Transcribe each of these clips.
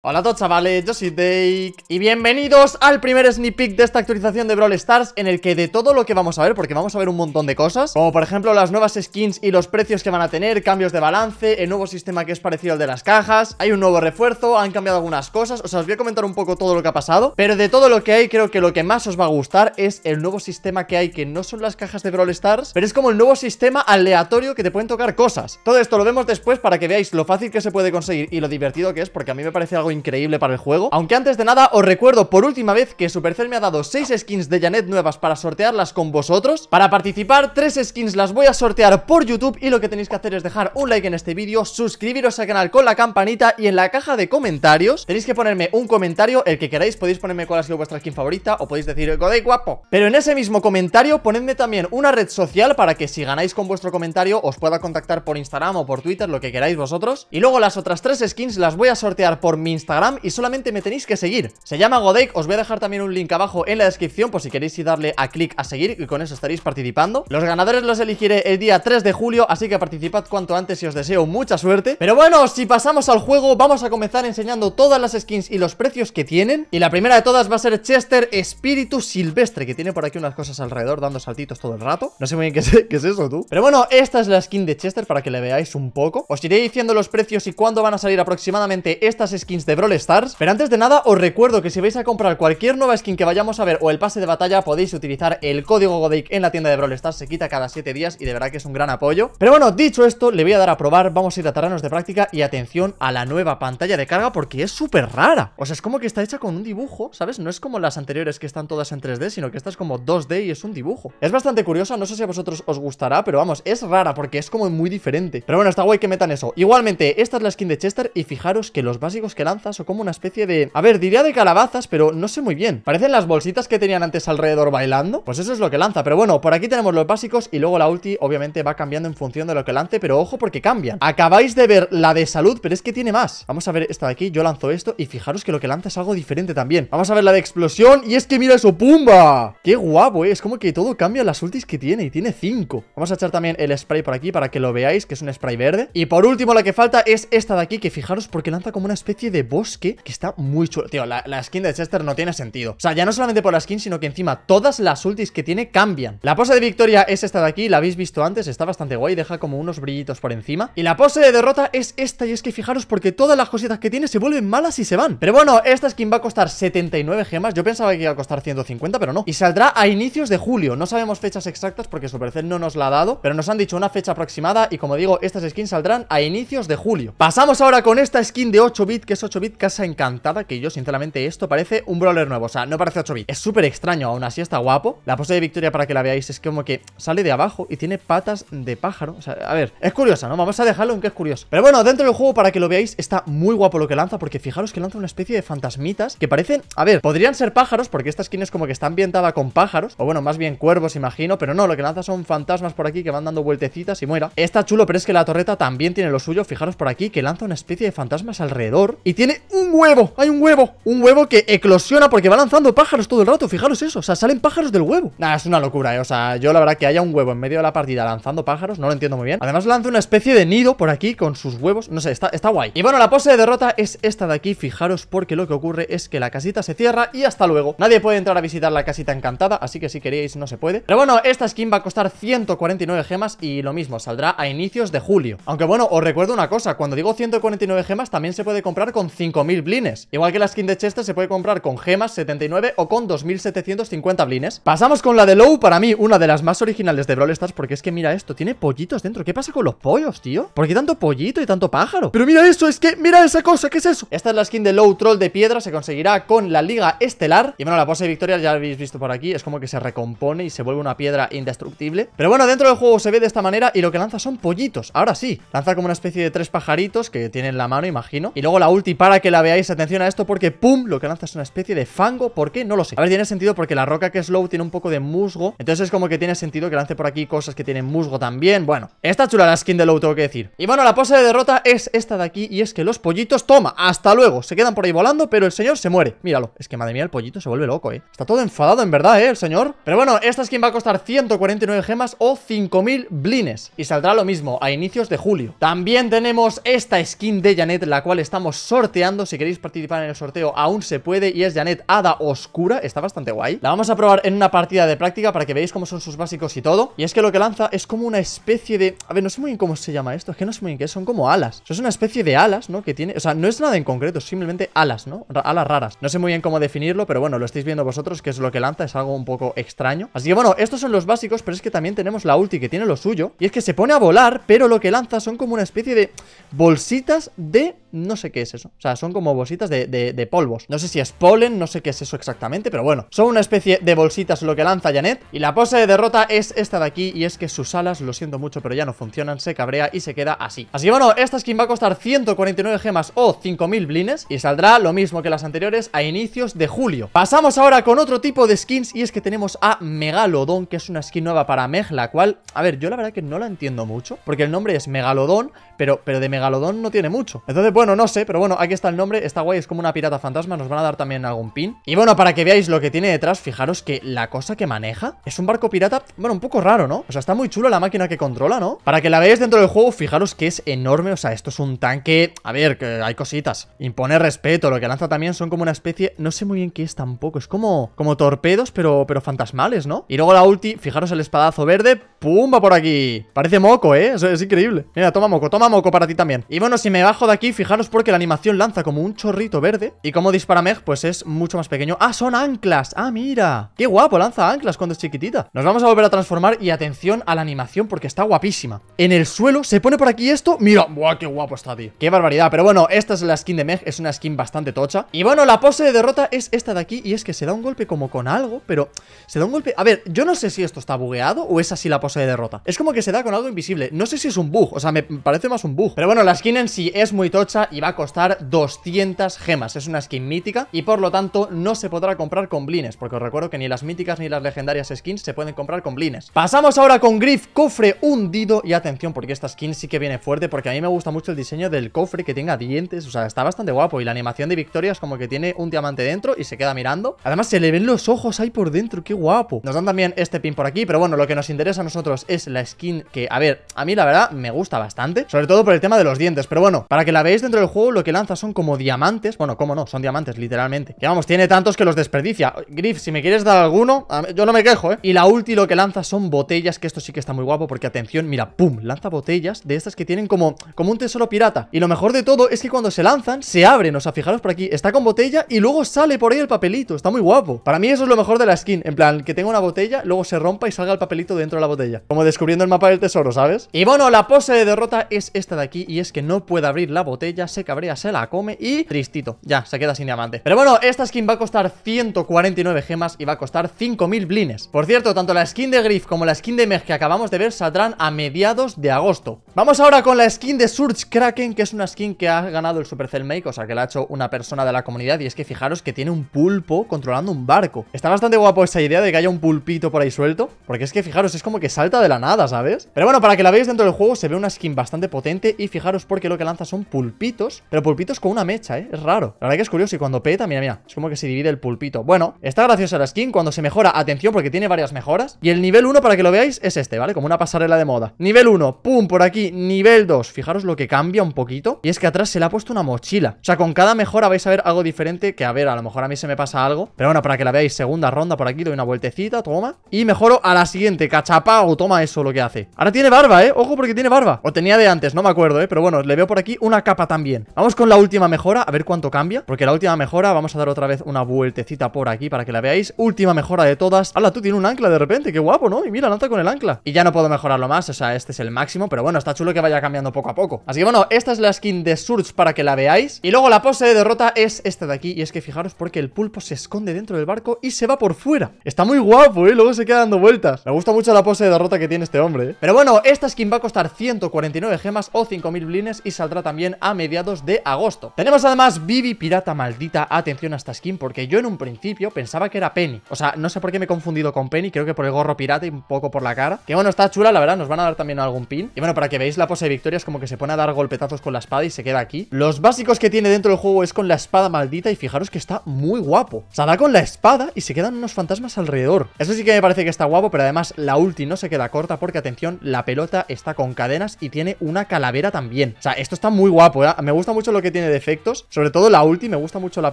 Hola a todos chavales, yo soy Dake y bienvenidos al primer sneak peek de esta actualización de Brawl Stars en el que de todo lo que vamos a ver, porque vamos a ver un montón de cosas, como por ejemplo las nuevas skins y los precios que van a tener, cambios de balance, el nuevo sistema que es parecido al de las cajas, hay un nuevo refuerzo, han cambiado algunas cosas, o sea, os voy a comentar un poco todo lo que ha pasado, pero de todo lo que hay creo que lo que más os va a gustar es el nuevo sistema que hay, que no son las cajas de Brawl Stars, pero es como el nuevo sistema aleatorio que te pueden tocar cosas. Todo esto lo vemos después para que veáis lo fácil que se puede conseguir y lo divertido que es, porque a mí me parece algo increíble para el juego. Aunque antes de nada, os recuerdo por última vez que Supercell me ha dado 6 skins de Janet nuevas para sortearlas con vosotros. Para participar, 3 skins las voy a sortear por YouTube y lo que tenéis que hacer es dejar un like en este vídeo, suscribiros al canal con la campanita y en la caja de comentarios tenéis que ponerme un comentario, el que queráis, podéis ponerme cuál ha sido vuestra skin favorita o podéis decir Godey guapo. Pero en ese mismo comentario ponedme también una red social para que si ganáis con vuestro comentario os pueda contactar por Instagram o por Twitter, lo que queráis vosotros. Y luego las otras tres skins las voy a sortear por mi Instagram y solamente me tenéis que seguir. Se llama Godek, os voy a dejar también un link abajo en la descripción por si queréis y darle a clic a seguir y con eso estaréis participando. Los ganadores los elegiré el día 3 de julio, así que participad cuanto antes y os deseo mucha suerte. Pero bueno, si pasamos al juego, vamos a comenzar enseñando todas las skins y los precios que tienen. Y la primera de todas va a ser Chester Espíritu Silvestre, que tiene por aquí unas cosas alrededor dando saltitos todo el rato. No sé muy bien qué es, qué es eso, tú. Pero bueno, esta es la skin de Chester para que le veáis un poco. Os iré diciendo los precios y cuándo van a salir aproximadamente estas skins de Brawl Stars. Pero antes de nada, os recuerdo que si vais a comprar cualquier nueva skin que vayamos a ver o el pase de batalla, podéis utilizar el código Godake en la tienda de Brawl Stars. Se quita cada 7 días y de verdad que es un gran apoyo. Pero bueno, dicho esto, le voy a dar a probar. Vamos a ir a terrenos de práctica y atención a la nueva pantalla de carga porque es súper rara. O sea, es como que está hecha con un dibujo, ¿sabes? No es como las anteriores que están todas en 3D, sino que esta es como 2D y es un dibujo. Es bastante curiosa, no sé si a vosotros os gustará, pero vamos, es rara porque es como muy diferente. Pero bueno, está guay que metan eso. Igualmente, esta es la skin de Chester y fijaros que los básicos que lanzan o como una especie de... A ver, diría de calabazas, pero no sé muy bien. Parecen las bolsitas que tenían antes alrededor bailando. Pues eso es lo que lanza. Pero bueno, por aquí tenemos los básicos y luego la ulti obviamente va cambiando en función de lo que lance, pero ojo porque cambian. Acabáis de ver la de salud, pero es que tiene más. Vamos a ver esta de aquí, yo lanzo esto y fijaros que lo que lanza es algo diferente también. Vamos a ver la de explosión y es que mira eso, ¡pumba! ¡Qué guapo, eh! Es como que todo cambia las ultis que tiene y tiene 5. Vamos a echar también el spray por aquí para que lo veáis, que es un spray verde. Y por último la que falta es esta de aquí, que fijaros porque lanza como una especie de bosque que está muy chulo. Tío, la, skin de Chester no tiene sentido. O sea, ya no solamente por la skin, sino que encima todas las ultis que tiene cambian. La pose de victoria es esta de aquí, la habéis visto antes, está bastante guay, deja como unos brillitos por encima. Y la pose de derrota es esta, y es que fijaros porque todas las cositas que tiene se vuelven malas y se van. Pero bueno, esta skin va a costar 79 gemas, yo pensaba que iba a costar 150, pero no. Y saldrá a inicios de julio, no sabemos fechas exactas porque Supercell no nos la ha dado, pero nos han dicho una fecha aproximada y como digo, estas skins saldrán a inicios de julio. Pasamos ahora con esta skin de 8 bit que es 8 Casa Encantada, que yo sinceramente esto parece un brawler nuevo, o sea, no parece 8-bit. Es súper extraño, aún así está guapo. La pose de Victoria, para que la veáis, es como que sale de abajo y tiene patas de pájaro. a ver, es curiosa, ¿no? Vamos a dejarlo aunque es curioso. Pero bueno, dentro del juego, para que lo veáis, está muy guapo lo que lanza, porque fijaros que lanza una especie de fantasmitas que parecen, a ver, podrían ser pájaros, porque esta skin es como que está ambientada con pájaros, o bueno, más bien cuervos, imagino, pero no, lo que lanza son fantasmas por aquí que van dando vueltecitas y muera. Está chulo, pero es que la torreta también tiene lo suyo, fijaros por aquí, que lanza una especie de fantasmas alrededor y tiene tiene un huevo, hay un huevo Un huevo que eclosiona porque va lanzando pájaros todo el rato Fijaros eso, o sea, salen pájaros del huevo Nada, es una locura, eh, o sea, yo la verdad que haya un huevo en medio de la partida lanzando pájaros No lo entiendo muy bien Además lanza una especie de nido por aquí con sus huevos No sé, está, está guay Y bueno, la pose de derrota es esta de aquí Fijaros porque lo que ocurre es que la casita se cierra y hasta luego Nadie puede entrar a visitar la casita encantada Así que si queréis no se puede Pero bueno, esta skin va a costar 149 gemas Y lo mismo, saldrá a inicios de julio Aunque bueno, os recuerdo una cosa Cuando digo 149 gemas también se puede comprar con 5.000 blines. Igual que la skin de Chester se puede comprar con gemas 79 o con 2.750 blines. Pasamos con la de Low, para mí una de las más originales de Brawl Stars, porque es que mira esto, tiene pollitos dentro. ¿Qué pasa con los pollos, tío? ¿Por qué tanto pollito y tanto pájaro? Pero mira eso, es que mira esa cosa, ¿qué es eso? Esta es la skin de Low Troll de piedra, se conseguirá con la Liga Estelar. Y bueno, la pose de victoria ya la habéis visto por aquí, es como que se recompone y se vuelve una piedra indestructible. Pero bueno, dentro del juego se ve de esta manera y lo que lanza son pollitos. Ahora sí, lanza como una especie de tres pajaritos que tienen la mano, imagino. Y luego la última para que la veáis, atención a esto, porque ¡pum! Lo que lanza es una especie de fango. ¿Por qué? No lo sé. A ver, tiene sentido porque la roca que es low tiene un poco de musgo. Entonces es como que tiene sentido que lance por aquí cosas que tienen musgo también. Bueno, está chula la skin de low, tengo que decir. Y bueno, la pose de derrota es esta de aquí y es que los pollitos, toma, hasta luego. Se quedan por ahí volando, pero el señor se muere. Míralo. Es que madre mía, el pollito se vuelve loco, ¿eh? Está todo enfadado, en verdad, ¿eh? El señor. Pero bueno, esta skin va a costar 149 gemas o 5.000 blines. Y saldrá lo mismo a inicios de julio. También tenemos esta skin de Janet, la cual estamos sorteando sorteando, si queréis participar en el sorteo aún se puede y es Janet Hada Oscura, está bastante guay. La vamos a probar en una partida de práctica para que veáis cómo son sus básicos y todo. Y es que lo que lanza es como una especie de... A ver, no sé muy bien cómo se llama esto, es que no sé muy bien qué, son como alas. es una especie de alas, ¿no? Que tiene... O sea, no es nada en concreto, simplemente alas, ¿no? alas raras. No sé muy bien cómo definirlo, pero bueno, lo estáis viendo vosotros, que es lo que lanza, es algo un poco extraño. Así que bueno, estos son los básicos, pero es que también tenemos la ulti que tiene lo suyo. Y es que se pone a volar, pero lo que lanza son como una especie de bolsitas de no sé qué es eso. O sea, son como bolsitas de, polvos. No sé si es polen, no sé qué es eso exactamente, pero bueno. Son una especie de bolsitas lo que lanza Janet. Y la pose de derrota es esta de aquí, y es que sus alas, lo siento mucho, pero ya no funcionan, se cabrea y se queda así. Así que bueno, esta skin va a costar 149 gemas o 5000 blines, y saldrá lo mismo que las anteriores a inicios de julio. Pasamos ahora con otro tipo de skins, y es que tenemos a Megalodon, que es una skin nueva para Meg, la cual, a ver, yo la verdad que no la entiendo mucho, porque el nombre es Megalodon, pero, pero de Megalodon no tiene mucho. Entonces, bueno, no sé, pero bueno, aquí está el nombre, está guay, es como una pirata fantasma, nos van a dar también algún pin. Y bueno, para que veáis lo que tiene detrás, fijaros que la cosa que maneja es un barco pirata, bueno, un poco raro, ¿no? O sea, está muy chulo la máquina que controla, ¿no? Para que la veáis dentro del juego, fijaros que es enorme, o sea, esto es un tanque, a ver, que hay cositas. Impone respeto, lo que lanza también son como una especie, no sé muy bien qué es tampoco, es como, como torpedos, pero, pero fantasmales, ¿no? Y luego la ulti, fijaros el espadazo verde, ¡pumba por aquí! Parece moco, ¿eh? es increíble. Mira, toma moco, toma moco para ti también. Y bueno, si me bajo de aquí, fijaros Fijaros porque la animación lanza como un chorrito verde y como dispara Meg, pues es mucho más pequeño. ¡Ah, son anclas! ¡Ah, mira! ¡Qué guapo! Lanza anclas cuando es chiquitita. Nos vamos a volver a transformar y atención a la animación porque está guapísima. En el suelo se pone por aquí esto. ¡Mira! ¡Buah, qué guapo está, tío! ¡Qué barbaridad! Pero bueno, esta es la skin de Meg, es una skin bastante tocha. Y bueno, la pose de derrota es esta de aquí y es que se da un golpe como con algo, pero se da un golpe... A ver, yo no sé si esto está bugueado o es así la pose de derrota. Es como que se da con algo invisible. No sé si es un bug, o sea, me parece más un bug. Pero bueno, la skin en sí es muy tocha y va a costar 200 gemas. Es una skin mítica y por lo tanto no se podrá comprar con blines, porque os recuerdo que ni las míticas ni las legendarias skins se pueden comprar con blines. Pasamos ahora con Griff, cofre hundido y atención porque esta skin sí que viene fuerte porque a mí me gusta mucho el diseño del cofre que tenga dientes, o sea, está bastante guapo y la animación de victoria es como que tiene un diamante dentro y se queda mirando. Además se le ven los ojos ahí por dentro, qué guapo. Nos dan también este pin por aquí, pero bueno, lo que nos interesa a nosotros es la skin que, a ver, a mí la verdad me gusta bastante, sobre todo por el tema de los dientes, pero bueno, para que la veáis de dentro del juego lo que lanza son como diamantes. Bueno, cómo no, son diamantes, literalmente. Que vamos, tiene tantos que los desperdicia. Griff, si me quieres dar alguno, yo no me quejo, ¿eh? Y la ulti lo que lanza son botellas, que esto sí que está muy guapo, porque atención, mira, pum, lanza botellas de estas que tienen como, como un tesoro pirata. Y lo mejor de todo es que cuando se lanzan, se abren. O sea, fijaros por aquí, está con botella y luego sale por ahí el papelito. Está muy guapo. Para mí eso es lo mejor de la skin. En plan, que tenga una botella, luego se rompa y salga el papelito dentro de la botella. Como descubriendo el mapa del tesoro, ¿sabes? Y bueno, la pose de derrota es esta de aquí y es que no puede abrir la botella ya se habría se la come y tristito, ya, se queda sin diamante. Pero bueno, esta skin va a costar 149 gemas y va a costar 5.000 blines. Por cierto, tanto la skin de Griff como la skin de Meg que acabamos de ver saldrán a mediados de agosto. Vamos ahora con la skin de Surge Kraken, que es una skin que ha ganado el Supercell Make, o sea que la ha hecho una persona de la comunidad y es que fijaros que tiene un pulpo controlando un barco. Está bastante guapo esa idea de que haya un pulpito por ahí suelto, porque es que fijaros, es como que salta de la nada, ¿sabes? Pero bueno, para que la veáis dentro del juego se ve una skin bastante potente y fijaros porque lo que lanza son pulpitos pero pulpitos con una mecha, ¿eh? Es raro. La verdad que es curioso y cuando peta, mira, mira, es como que se divide el pulpito. Bueno, está graciosa la skin cuando se mejora, atención porque tiene varias mejoras. Y el nivel 1, para que lo veáis, es este, ¿vale? Como una pasarela de moda. Nivel 1, pum, por aquí, nivel 2. Fijaros lo que cambia un poquito. Y es que atrás se le ha puesto una mochila. O sea, con cada mejora vais a ver algo diferente que, a ver, a lo mejor a mí se me pasa algo. Pero bueno, para que la veáis, segunda ronda por aquí, doy una vueltecita, toma. Y mejoro a la siguiente, cachapao, toma eso lo que hace. Ahora tiene barba, ¿eh? Ojo porque tiene barba. O tenía de antes, no me acuerdo, ¿eh? Pero bueno, le veo por aquí una capa tan Bien, Vamos con la última mejora, a ver cuánto cambia. Porque la última mejora, vamos a dar otra vez una vueltecita por aquí para que la veáis. Última mejora de todas. ¡Hala, tú tienes un ancla de repente! ¡Qué guapo, ¿no? Y mira, lanza con el ancla. Y ya no puedo mejorarlo más, o sea, este es el máximo. Pero bueno, está chulo que vaya cambiando poco a poco. Así que bueno, esta es la skin de Surge para que la veáis. Y luego la pose de derrota es esta de aquí. Y es que fijaros porque el pulpo se esconde dentro del barco y se va por fuera. Está muy guapo, ¿eh? Luego se queda dando vueltas. Me gusta mucho la pose de derrota que tiene este hombre, ¿eh? Pero bueno, esta skin va a costar 149 gemas o 5.000 blines y saldrá también a medio mediados de agosto. Tenemos además Vivi Pirata Maldita, atención a esta skin, porque yo en un principio pensaba que era Penny. O sea, no sé por qué me he confundido con Penny, creo que por el gorro pirata y un poco por la cara. Que bueno, está chula, la verdad, nos van a dar también algún pin. Y bueno, para que veáis la pose de victoria es como que se pone a dar golpetazos con la espada y se queda aquí. Los básicos que tiene dentro del juego es con la espada maldita y fijaros que está muy guapo. O da con la espada y se quedan unos fantasmas alrededor. Eso sí que me parece que está guapo, pero además la ulti no se queda corta porque, atención, la pelota está con cadenas y tiene una calavera también. O sea, esto está muy guapo, ¿eh? me gusta mucho lo que tiene de efectos. Sobre todo la ulti, me gusta mucho la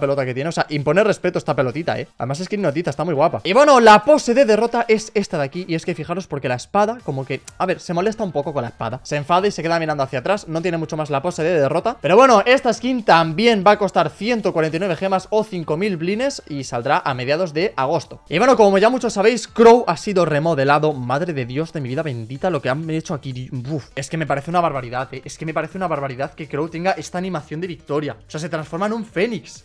pelota que tiene. O sea, imponer respeto esta pelotita, ¿eh? Además es que notita está muy guapa. Y bueno, la pose de derrota es esta de aquí. Y es que fijaros porque la espada, como que... A ver, se molesta un poco con la espada. Se enfada y se queda mirando hacia atrás. No tiene mucho más la pose de derrota. Pero bueno, esta skin también va a costar 149 gemas o 5.000 blines. Y saldrá a mediados de agosto. Y bueno, como ya muchos sabéis, Crow ha sido remodelado. Madre de Dios de mi vida bendita lo que han hecho aquí. Uf, es que me parece una barbaridad, ¿eh? Es que me parece una barbaridad que Crow tenga esta animación de victoria. O sea, se transforma en un fénix.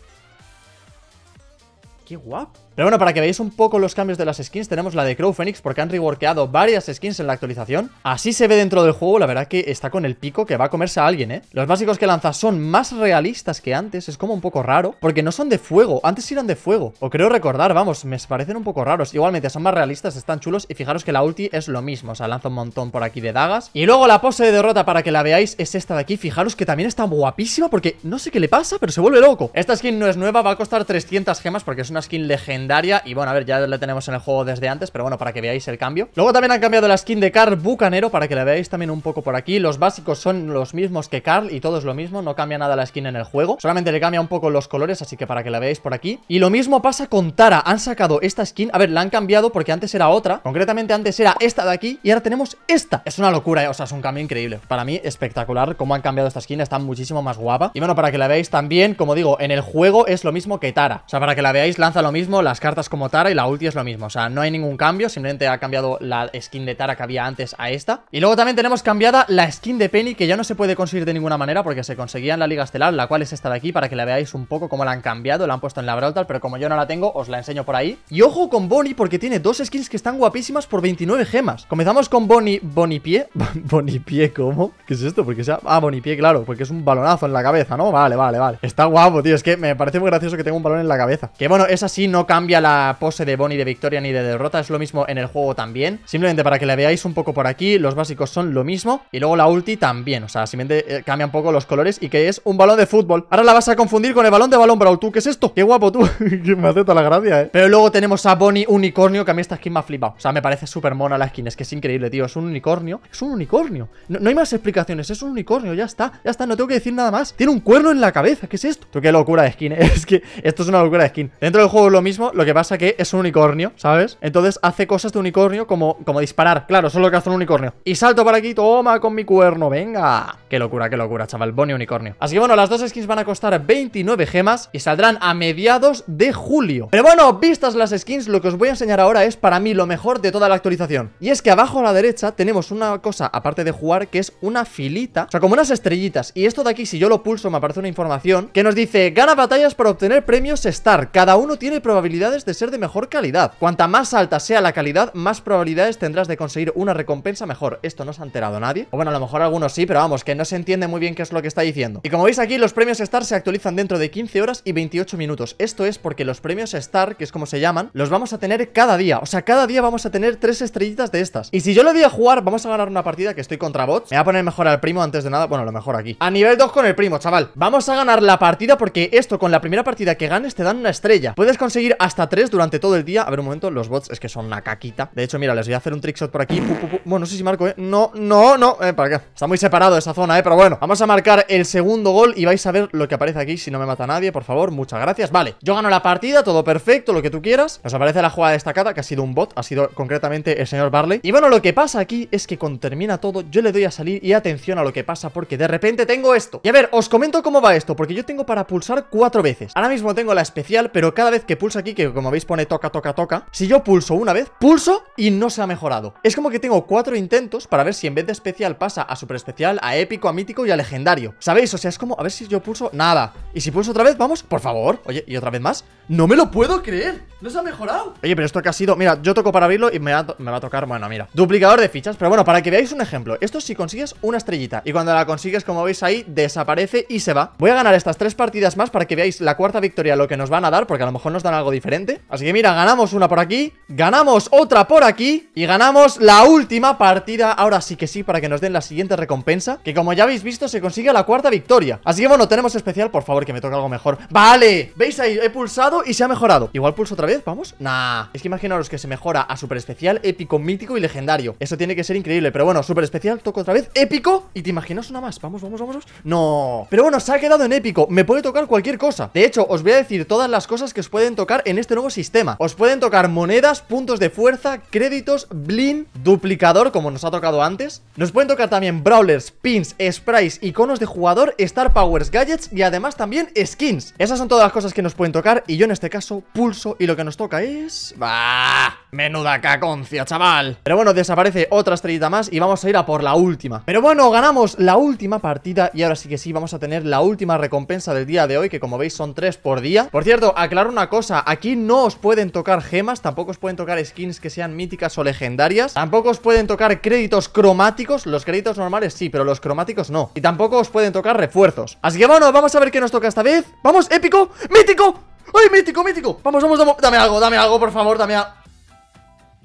¡Qué guapo! Pero bueno, para que veáis un poco los cambios de las skins, tenemos la de Crow Phoenix porque han reworkeado varias skins en la actualización. Así se ve dentro del juego, la verdad que está con el pico que va a comerse a alguien, ¿eh? Los básicos que lanza son más realistas que antes, es como un poco raro, porque no son de fuego, antes eran de fuego. O creo recordar, vamos, me parecen un poco raros. Igualmente, son más realistas, están chulos y fijaros que la ulti es lo mismo, o sea, lanza un montón por aquí de dagas. Y luego la pose de derrota para que la veáis es esta de aquí, fijaros que también está guapísima porque no sé qué le pasa, pero se vuelve loco. Esta skin no es nueva, va a costar 300 gemas porque es una skin legendaria. Y bueno, a ver, ya la tenemos en el juego desde antes, pero bueno, para que veáis el cambio. Luego también han cambiado la skin de Carl Bucanero, para que la veáis también un poco por aquí. Los básicos son los mismos que Carl y todo es lo mismo, no cambia nada la skin en el juego. Solamente le cambia un poco los colores, así que para que la veáis por aquí. Y lo mismo pasa con Tara, han sacado esta skin. A ver, la han cambiado porque antes era otra. Concretamente antes era esta de aquí y ahora tenemos esta. Es una locura, eh, o sea, es un cambio increíble. Para mí, espectacular cómo han cambiado esta skin, está muchísimo más guapa. Y bueno, para que la veáis también, como digo, en el juego es lo mismo que Tara. O sea, para que la veáis lanza lo mismo, las cartas como Tara y la ulti es lo mismo. O sea, no hay ningún cambio, simplemente ha cambiado la skin de Tara que había antes a esta. Y luego también tenemos cambiada la skin de Penny, que ya no se puede conseguir de ninguna manera porque se conseguía en la Liga Estelar, la cual es esta de aquí, para que la veáis un poco cómo la han cambiado, la han puesto en la Brawl pero como yo no la tengo, os la enseño por ahí. Y ojo con Bonnie, porque tiene dos skins que están guapísimas por 29 gemas. Comenzamos con Bonnie... Bonnie Pie, ¿cómo? ¿Qué es esto? Porque sea... Ah, Pie, claro, porque es un balonazo en la cabeza, ¿no? Vale, vale, vale. Está guapo, tío, es que me parece muy gracioso que tenga un balón en la cabeza. Que bueno, es así, no cambia la pose de Bonnie de victoria ni de derrota, es lo mismo en el juego también. Simplemente para que la veáis un poco por aquí, los básicos son lo mismo. Y luego la ulti también, o sea, simplemente eh, cambia un poco los colores y que es un balón de fútbol. Ahora la vas a confundir con el balón de balón, Brawl. ¿Tú qué es esto? Qué guapo tú. que me hace toda la gracia, eh. Pero luego tenemos a Bonnie Unicornio, que a mí esta skin me ha flipado. O sea, me parece súper mona la skin, es que es increíble, tío. Es un unicornio, es un unicornio. No, hay más explicaciones, es un unicornio, ya está. Ya está, no tengo que decir nada más. Tiene un cuerno en la cabeza, ¿qué es esto? Tú qué locura de skin, es que esto es una locura de skin. Dentro el juego es lo mismo, lo que pasa que es un unicornio, ¿sabes? Entonces hace cosas de unicornio como, como disparar. Claro, solo que hace un unicornio. Y salto para aquí, toma con mi cuerno, venga. Qué locura, qué locura, chaval. Bonnie unicornio. Así que bueno, las dos skins van a costar 29 gemas y saldrán a mediados de julio. Pero bueno, vistas las skins, lo que os voy a enseñar ahora es para mí lo mejor de toda la actualización. Y es que abajo a la derecha tenemos una cosa, aparte de jugar, que es una filita. O sea, como unas estrellitas. Y esto de aquí, si yo lo pulso, me aparece una información que nos dice, gana batallas para obtener premios Star. Cada uno tiene probabilidades de ser de mejor calidad. Cuanta más alta sea la calidad, más probabilidades tendrás de conseguir una recompensa mejor. Esto no se ha enterado nadie. O bueno, a lo mejor algunos sí, pero vamos, que no se entiende muy bien qué es lo que está diciendo. Y como veis aquí, los premios Star se actualizan dentro de 15 horas y 28 minutos. Esto es porque los premios Star, que es como se llaman, los vamos a tener cada día. O sea, cada día vamos a tener tres estrellitas de estas. Y si yo lo voy a jugar, vamos a ganar una partida que estoy contra bots. Me voy a poner mejor al primo antes de nada. Bueno, lo mejor aquí. A nivel 2 con el primo, chaval. Vamos a ganar la partida porque esto con la primera partida que ganes te dan una estrella. Puedes conseguir hasta tres durante todo el día. A ver, un momento, los bots es que son una caquita. De hecho, mira, les voy a hacer un trickshot por aquí. Bueno, no sé si marco, ¿eh? No, no, no. Eh, ¿Para qué? Está muy separado esa zona, ¿eh? Pero bueno, vamos a marcar el segundo gol y vais a ver lo que aparece aquí. Si no me mata nadie, por favor, muchas gracias. Vale, yo gano la partida, todo perfecto, lo que tú quieras. Nos aparece la jugada destacada, que ha sido un bot, ha sido concretamente el señor Barley. Y bueno, lo que pasa aquí es que cuando termina todo, yo le doy a salir y atención a lo que pasa porque de repente tengo esto. Y a ver, os comento cómo va esto, porque yo tengo para pulsar cuatro veces. Ahora mismo tengo la especial, pero cada vez que pulso aquí, que como veis pone toca, toca, toca Si yo pulso una vez, pulso y no se ha mejorado Es como que tengo cuatro intentos para ver si en vez de especial pasa a super especial, a épico, a mítico y a legendario ¿Sabéis? O sea, es como, a ver si yo pulso, nada Y si pulso otra vez, vamos, por favor Oye, ¿y otra vez más? ¡No me lo puedo creer! ¡No se ha mejorado! Oye, pero esto que ha sido, mira, yo toco para abrirlo y me va, me va a tocar, bueno, mira Duplicador de fichas, pero bueno, para que veáis un ejemplo Esto si consigues una estrellita y cuando la consigues, como veis ahí, desaparece y se va Voy a ganar estas tres partidas más para que veáis la cuarta victoria lo que nos van a dar Porque a lo mejor nos dan algo diferente. Así que mira, ganamos una por aquí, ganamos otra por aquí y ganamos la última partida, ahora sí que sí, para que nos den la siguiente recompensa, que como ya habéis visto se consigue la cuarta victoria. Así que bueno, tenemos especial, por favor, que me toque algo mejor. ¡Vale! ¿Veis ahí? He pulsado y se ha mejorado. Igual pulso otra vez, ¿vamos? Nah. Es que imaginaros que se mejora a super especial, épico, mítico y legendario. Eso tiene que ser increíble, pero bueno, super especial, toco otra vez, épico y te imaginas una más. Vamos, vamos, vamos. No. Pero bueno, se ha quedado en épico. Me puede tocar cualquier cosa. De hecho, os voy a decir todas las cosas que os pueden tocar en este nuevo sistema. Os pueden tocar monedas, puntos de fuerza, créditos, blin, duplicador, como nos ha tocado antes. Nos pueden tocar también brawlers, pins, sprites, iconos de jugador, star powers, gadgets y además también skins. Esas son todas las cosas que nos pueden tocar y yo en este caso pulso y lo que nos toca es... ¡Bah! Menuda caconcia, chaval. Pero bueno, desaparece otra estrellita más y vamos a ir a por la última. Pero bueno, ganamos la última partida y ahora sí que sí, vamos a tener la última recompensa del día de hoy, que como veis son tres por día. Por cierto, aclaro una cosa, aquí no os pueden tocar gemas, tampoco os pueden tocar skins que sean míticas o legendarias, tampoco os pueden tocar créditos cromáticos, los créditos normales sí, pero los cromáticos no, y tampoco os pueden tocar refuerzos. Así que bueno, vamos a ver qué nos toca esta vez. ¡Vamos, épico! ¡Mítico! ¡Ay, mítico, mítico! Vamos, vamos, vamos. Dame algo, dame algo, por favor, dame algo.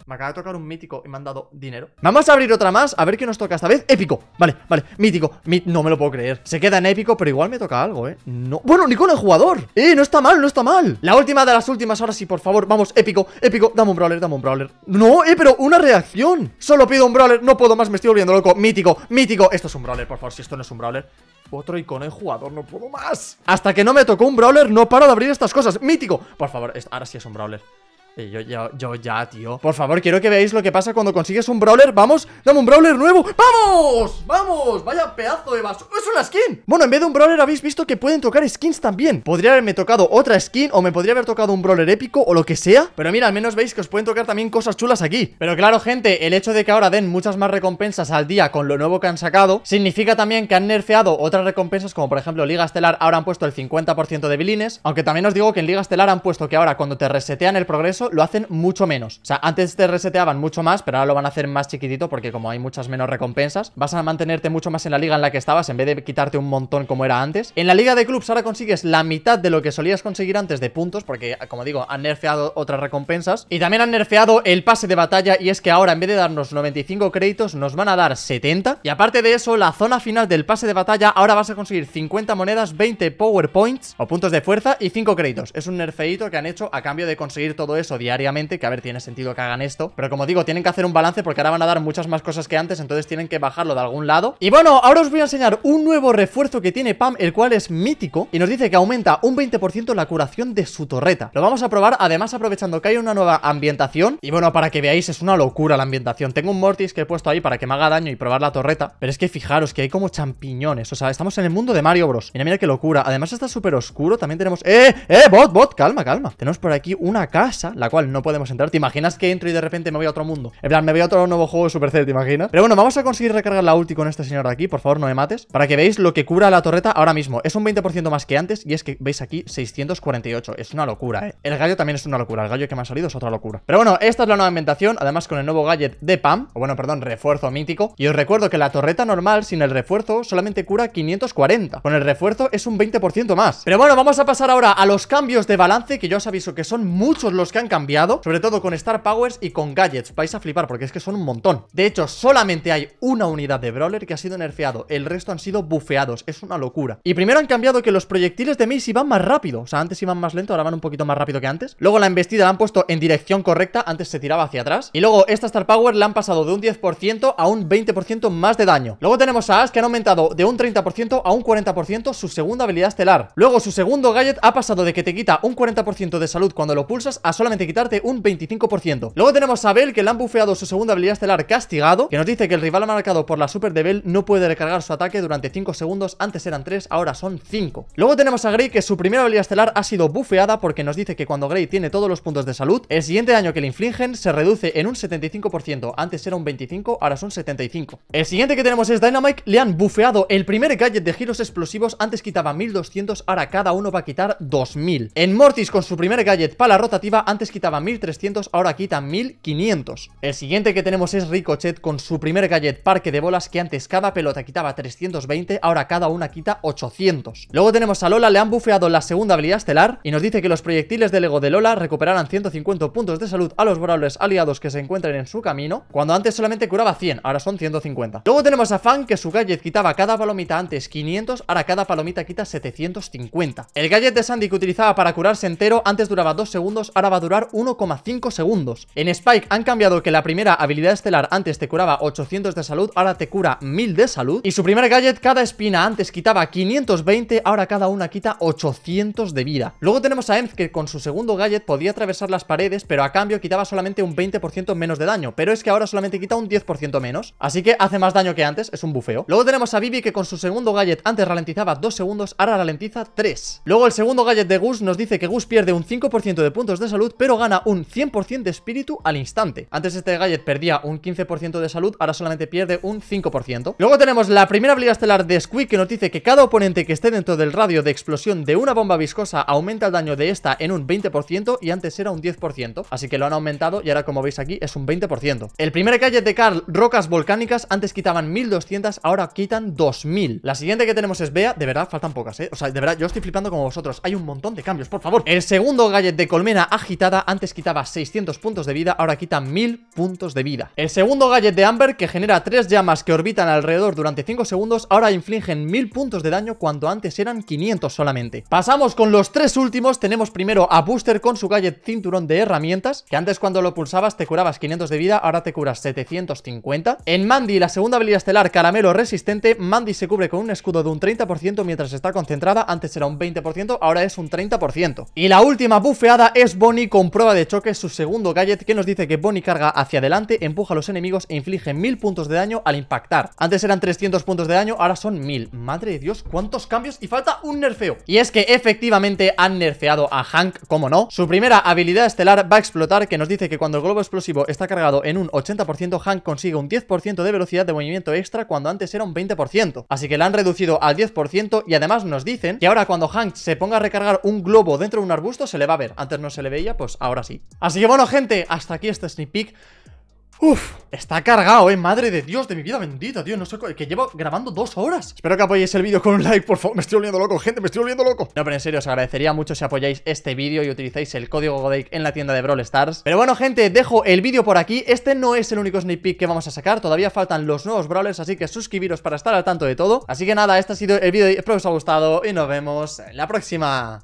Me acaba de tocar un mítico y me han dado dinero. Vamos a abrir otra más, a ver qué nos toca esta vez. Épico, vale, vale, mítico. No me lo puedo creer. Se queda en épico, pero igual me toca algo, ¿eh? No. Bueno, ni con el jugador. Eh, no está mal, no está mal. La última de las últimas, ahora sí, por favor. Vamos, épico, épico. Dame un brawler, dame un brawler. No, eh, pero una reacción. Solo pido un brawler, no puedo más, me estoy volviendo loco. Mítico, mítico. Esto es un brawler, por favor, si esto no es un brawler. Otro icono en jugador, no puedo más Hasta que no me tocó un brawler, no paro de abrir estas cosas Mítico, por favor, ahora sí es un brawler eh, yo ya, yo ya, tío. Por favor, quiero que veáis lo que pasa cuando consigues un brawler. ¡Vamos! ¡Dame un brawler nuevo! ¡Vamos! ¡Vamos! ¡Vaya pedazo de basura! ¡Es una skin! Bueno, en vez de un brawler habéis visto que pueden tocar skins también. Podría haberme tocado otra skin o me podría haber tocado un brawler épico o lo que sea. Pero mira, al menos veis que os pueden tocar también cosas chulas aquí. Pero claro, gente, el hecho de que ahora den muchas más recompensas al día con lo nuevo que han sacado, significa también que han nerfeado otras recompensas como por ejemplo Liga Estelar ahora han puesto el 50% de bilines. Aunque también os digo que en Liga Estelar han puesto que ahora cuando te resetean el progreso lo hacen mucho menos. O sea, antes te reseteaban mucho más, pero ahora lo van a hacer más chiquitito porque como hay muchas menos recompensas, vas a mantenerte mucho más en la liga en la que estabas en vez de quitarte un montón como era antes. En la liga de clubs ahora consigues la mitad de lo que solías conseguir antes de puntos porque, como digo, han nerfeado otras recompensas. Y también han nerfeado el pase de batalla y es que ahora en vez de darnos 95 créditos nos van a dar 70. Y aparte de eso, la zona final del pase de batalla ahora vas a conseguir 50 monedas, 20 power points o puntos de fuerza y 5 créditos. Es un nerfeito que han hecho a cambio de conseguir todo eso diariamente, que a ver, tiene sentido que hagan esto. Pero como digo, tienen que hacer un balance porque ahora van a dar muchas más cosas que antes, entonces tienen que bajarlo de algún lado. Y bueno, ahora os voy a enseñar un nuevo refuerzo que tiene Pam, el cual es mítico, y nos dice que aumenta un 20% la curación de su torreta. Lo vamos a probar, además aprovechando que hay una nueva ambientación. Y bueno, para que veáis, es una locura la ambientación. Tengo un Mortis que he puesto ahí para que me haga daño y probar la torreta. Pero es que fijaros que hay como champiñones. O sea, estamos en el mundo de Mario Bros. Mira, mira qué locura. Además está súper oscuro. También tenemos... ¡Eh! ¡Eh! ¡Bot! ¡Bot! Calma, calma. Tenemos por aquí una casa, la cual no podemos entrar. ¿Te imaginas que entro y de repente me voy a otro mundo? En plan, me voy a otro nuevo juego de ¿te imaginas? Pero bueno, vamos a conseguir recargar la ulti con este señor de aquí, por favor, no me mates. Para que veáis lo que cura la torreta ahora mismo. Es un 20% más que antes y es que veis aquí 648. Es una locura, ¿eh? El gallo también es una locura. El gallo que me ha salido es otra locura. Pero bueno, esta es la nueva inventación. Además, con el nuevo gadget de PAM, o bueno, perdón, refuerzo mítico. Y os recuerdo que la torreta normal sin el refuerzo solamente cura 540. Con el refuerzo es un 20% más. Pero bueno, vamos a pasar ahora a los cambios de balance que yo os aviso que son muchos los que han cambiado, sobre todo con Star Powers y con Gadgets. Vais a flipar porque es que son un montón. De hecho, solamente hay una unidad de Brawler que ha sido nerfeado. El resto han sido bufeados. Es una locura. Y primero han cambiado que los proyectiles de Mace iban más rápido. O sea, antes iban más lento, ahora van un poquito más rápido que antes. Luego la embestida la han puesto en dirección correcta. Antes se tiraba hacia atrás. Y luego esta Star Power la han pasado de un 10% a un 20% más de daño. Luego tenemos a Ash que han aumentado de un 30% a un 40% su segunda habilidad estelar. Luego su segundo Gadget ha pasado de que te quita un 40% de salud cuando lo pulsas a solamente quitarte un 25%. Luego tenemos a Bell, que le han bufeado su segunda habilidad estelar castigado, que nos dice que el rival marcado por la super de Bell no puede recargar su ataque durante 5 segundos, antes eran 3, ahora son 5. Luego tenemos a Grey, que su primera habilidad estelar ha sido bufeada porque nos dice que cuando Grey tiene todos los puntos de salud, el siguiente daño que le infligen se reduce en un 75%, antes era un 25, ahora son 75. El siguiente que tenemos es Dynamite, le han bufeado el primer gadget de giros explosivos, antes quitaba 1200, ahora cada uno va a quitar 2000. En Mortis con su primer gadget para la rotativa, antes Quitaba 1300, ahora quita 1500. El siguiente que tenemos es Ricochet con su primer gadget parque de bolas que antes cada pelota quitaba 320, ahora cada una quita 800. Luego tenemos a Lola, le han bufeado la segunda habilidad estelar y nos dice que los proyectiles del ego de Lola recuperarán 150 puntos de salud a los borables aliados que se encuentren en su camino, cuando antes solamente curaba 100, ahora son 150. Luego tenemos a Fan que su gadget quitaba cada palomita antes 500, ahora cada palomita quita 750. El gadget de Sandy que utilizaba para curarse entero antes duraba 2 segundos, ahora va a durar 1,5 segundos. En Spike han cambiado que la primera habilidad estelar antes te curaba 800 de salud, ahora te cura 1000 de salud. Y su primer gadget, cada espina antes quitaba 520, ahora cada una quita 800 de vida. Luego tenemos a Enz que con su segundo gadget podía atravesar las paredes, pero a cambio quitaba solamente un 20% menos de daño. Pero es que ahora solamente quita un 10% menos. Así que hace más daño que antes, es un bufeo. Luego tenemos a Vivi que con su segundo gadget antes ralentizaba 2 segundos, ahora ralentiza 3. Luego el segundo gadget de Gus nos dice que Gus pierde un 5% de puntos de salud, pero gana un 100% de espíritu al instante. Antes este gadget perdía un 15% de salud, ahora solamente pierde un 5%. Luego tenemos la primera habilidad estelar de Squeak que nos dice que cada oponente que esté dentro del radio de explosión de una bomba viscosa aumenta el daño de esta en un 20% y antes era un 10%, así que lo han aumentado y ahora como veis aquí es un 20%. El primer gadget de Carl, rocas volcánicas, antes quitaban 1200, ahora quitan 2000. La siguiente que tenemos es Bea, de verdad faltan pocas, ¿eh? O sea, de verdad yo estoy flipando como vosotros, hay un montón de cambios, por favor. El segundo gadget de colmena agitada antes quitaba 600 puntos de vida, ahora quita 1000 puntos de vida. El segundo gadget de Amber, que genera 3 llamas que orbitan alrededor durante 5 segundos, ahora infligen 1000 puntos de daño cuando antes eran 500 solamente. Pasamos con los tres últimos. Tenemos primero a Booster con su gadget Cinturón de Herramientas, que antes cuando lo pulsabas te curabas 500 de vida, ahora te curas 750. En Mandy, la segunda habilidad estelar Caramelo Resistente, Mandy se cubre con un escudo de un 30% mientras está concentrada. Antes era un 20%, ahora es un 30%. Y la última bufeada es Bonnie con prueba de choque su segundo gadget que nos dice que Bonnie carga hacia adelante, empuja a los enemigos e inflige 1000 puntos de daño al impactar. Antes eran 300 puntos de daño, ahora son 1000. Madre de Dios, cuántos cambios y falta un nerfeo. Y es que efectivamente han nerfeado a Hank, cómo no. Su primera habilidad estelar va a explotar que nos dice que cuando el globo explosivo está cargado en un 80%, Hank consigue un 10% de velocidad de movimiento extra cuando antes era un 20%. Así que la han reducido al 10% y además nos dicen que ahora cuando Hank se ponga a recargar un globo dentro de un arbusto se le va a ver. Antes no se le veía, pues ahora sí. Así que bueno, gente, hasta aquí este sneak peek. Uf, está cargado, eh, madre de Dios, de mi vida bendita, tío, no sé, que llevo grabando dos horas Espero que apoyéis el vídeo con un like, por favor, me estoy volviendo loco, gente, me estoy volviendo loco No, pero en serio, os agradecería mucho si apoyáis este vídeo y utilizáis el código Godake en la tienda de Brawl Stars Pero bueno, gente, dejo el vídeo por aquí, este no es el único sneak peek que vamos a sacar Todavía faltan los nuevos Brawlers, así que suscribiros para estar al tanto de todo Así que nada, este ha sido el vídeo, espero que os haya gustado y nos vemos en la próxima